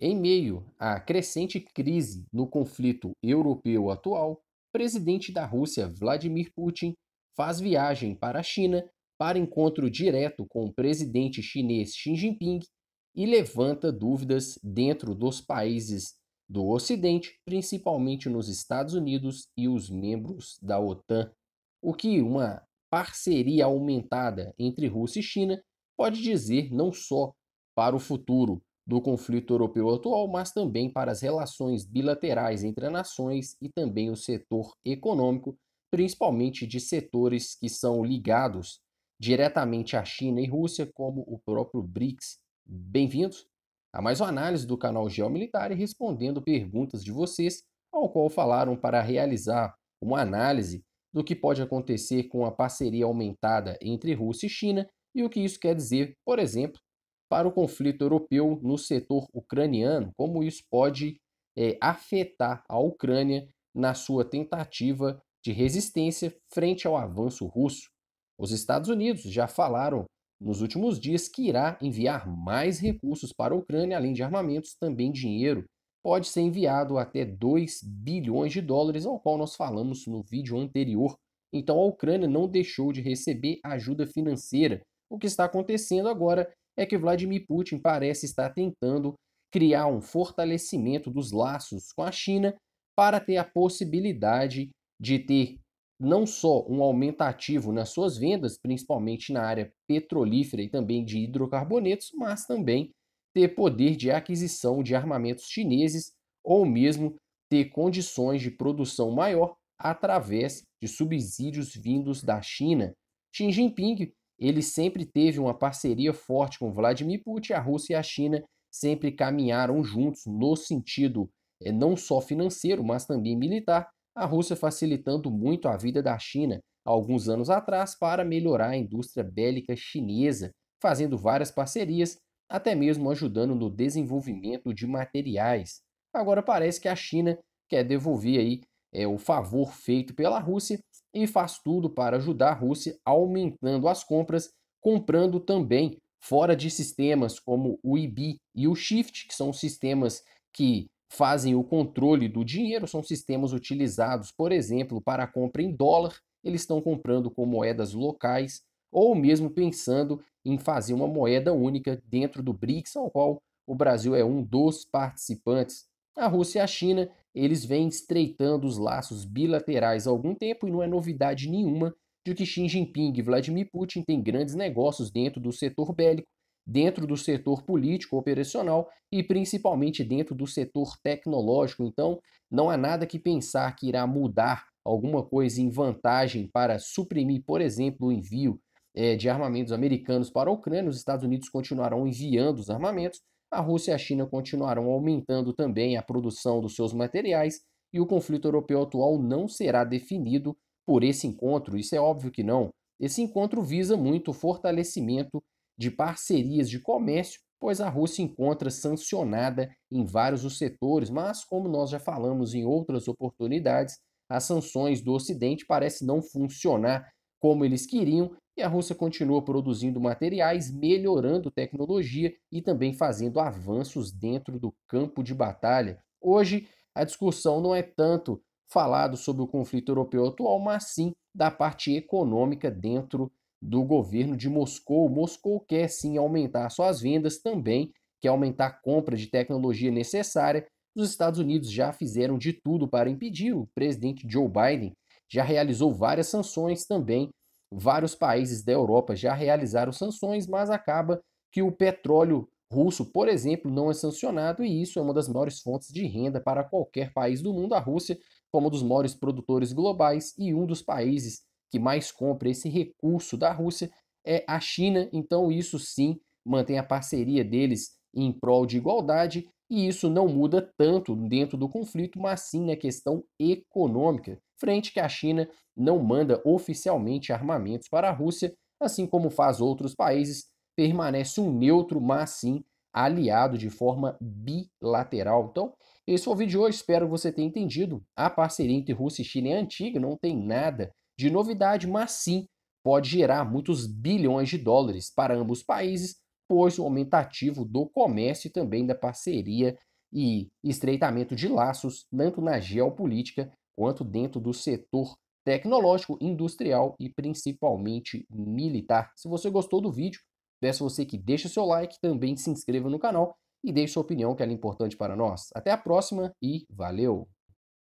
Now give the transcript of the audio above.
Em meio à crescente crise no conflito europeu atual, o presidente da Rússia, Vladimir Putin, faz viagem para a China para encontro direto com o presidente chinês Xi Jinping e levanta dúvidas dentro dos países do Ocidente, principalmente nos Estados Unidos e os membros da OTAN, o que uma parceria aumentada entre Rússia e China pode dizer não só para o futuro, do conflito europeu atual, mas também para as relações bilaterais entre nações e também o setor econômico, principalmente de setores que são ligados diretamente à China e Rússia, como o próprio BRICS. Bem-vindos a mais uma análise do canal Geomilitar e respondendo perguntas de vocês, ao qual falaram para realizar uma análise do que pode acontecer com a parceria aumentada entre Rússia e China e o que isso quer dizer, por exemplo, para o conflito europeu no setor ucraniano, como isso pode é, afetar a Ucrânia na sua tentativa de resistência frente ao avanço russo. Os Estados Unidos já falaram nos últimos dias que irá enviar mais recursos para a Ucrânia, além de armamentos, também dinheiro. Pode ser enviado até 2 bilhões de dólares, ao qual nós falamos no vídeo anterior. Então a Ucrânia não deixou de receber ajuda financeira. O que está acontecendo agora é que Vladimir Putin parece estar tentando criar um fortalecimento dos laços com a China para ter a possibilidade de ter não só um aumentativo nas suas vendas, principalmente na área petrolífera e também de hidrocarbonetos, mas também ter poder de aquisição de armamentos chineses ou mesmo ter condições de produção maior através de subsídios vindos da China. Xi Jinping ele sempre teve uma parceria forte com Vladimir Putin, a Rússia e a China sempre caminharam juntos no sentido é, não só financeiro, mas também militar, a Rússia facilitando muito a vida da China há alguns anos atrás para melhorar a indústria bélica chinesa, fazendo várias parcerias, até mesmo ajudando no desenvolvimento de materiais. Agora parece que a China quer devolver aí é, o favor feito pela Rússia e faz tudo para ajudar a Rússia aumentando as compras, comprando também fora de sistemas como o IB e o SHIFT, que são sistemas que fazem o controle do dinheiro, são sistemas utilizados, por exemplo, para a compra em dólar, eles estão comprando com moedas locais ou mesmo pensando em fazer uma moeda única dentro do BRICS, ao qual o Brasil é um dos participantes. A Rússia e a China eles vêm estreitando os laços bilaterais há algum tempo e não é novidade nenhuma de que Xi Jinping e Vladimir Putin têm grandes negócios dentro do setor bélico, dentro do setor político operacional e principalmente dentro do setor tecnológico. Então, não há nada que pensar que irá mudar alguma coisa em vantagem para suprimir, por exemplo, o envio é, de armamentos americanos para a Ucrânia. Os Estados Unidos continuarão enviando os armamentos, a Rússia e a China continuarão aumentando também a produção dos seus materiais e o conflito europeu atual não será definido por esse encontro. Isso é óbvio que não. Esse encontro visa muito o fortalecimento de parcerias de comércio, pois a Rússia encontra sancionada em vários os setores, mas como nós já falamos em outras oportunidades, as sanções do Ocidente parecem não funcionar como eles queriam e a Rússia continua produzindo materiais, melhorando tecnologia e também fazendo avanços dentro do campo de batalha. Hoje, a discussão não é tanto falado sobre o conflito europeu atual, mas sim da parte econômica dentro do governo de Moscou. Moscou quer sim aumentar suas vendas, também quer aumentar a compra de tecnologia necessária. Os Estados Unidos já fizeram de tudo para impedir. O presidente Joe Biden já realizou várias sanções também Vários países da Europa já realizaram sanções, mas acaba que o petróleo russo, por exemplo, não é sancionado e isso é uma das maiores fontes de renda para qualquer país do mundo. A Rússia, como um dos maiores produtores globais e um dos países que mais compra esse recurso da Rússia é a China. Então, isso sim mantém a parceria deles em prol de igualdade e isso não muda tanto dentro do conflito, mas sim na questão econômica frente que a China não manda oficialmente armamentos para a Rússia, assim como faz outros países, permanece um neutro, mas sim aliado de forma bilateral. Então, esse foi o vídeo de hoje, espero que você tenha entendido. A parceria entre Rússia e China é antiga, não tem nada de novidade, mas sim pode gerar muitos bilhões de dólares para ambos os países, pois o aumentativo do comércio e também da parceria e estreitamento de laços, tanto na geopolítica quanto dentro do setor tecnológico, industrial e principalmente militar. Se você gostou do vídeo, peço você que deixe seu like, também se inscreva no canal e deixe sua opinião, que ela é importante para nós. Até a próxima e valeu!